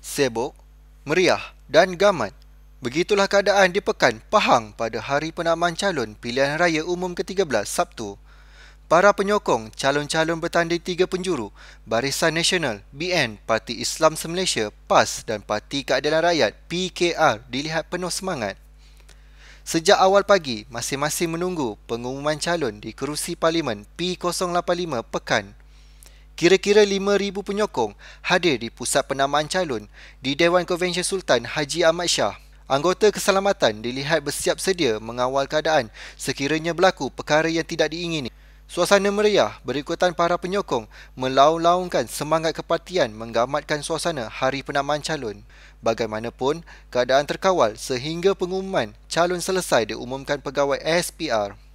Sibuk, meriah dan gamat. Begitulah keadaan di Pekan, Pahang pada hari penamaan calon pilihan raya umum ke-13 Sabtu. Para penyokong calon-calon bertanding tiga penjuru, Barisan Nasional, BN, Parti Islam Semalaysia, PAS dan Parti Keadilan Rakyat, PKR dilihat penuh semangat. Sejak awal pagi, masing-masing menunggu pengumuman calon di kerusi Parlimen P085 Pekan. Kira-kira 5,000 penyokong hadir di pusat penamaan calon di Dewan Konvensyen Sultan Haji Ahmad Shah. Anggota keselamatan dilihat bersiap sedia mengawal keadaan sekiranya berlaku perkara yang tidak diingini. Suasana meriah berikutan para penyokong melau-laungkan semangat kepartian menggamatkan suasana hari penamaan calon. Bagaimanapun, keadaan terkawal sehingga pengumuman calon selesai diumumkan pegawai SPR.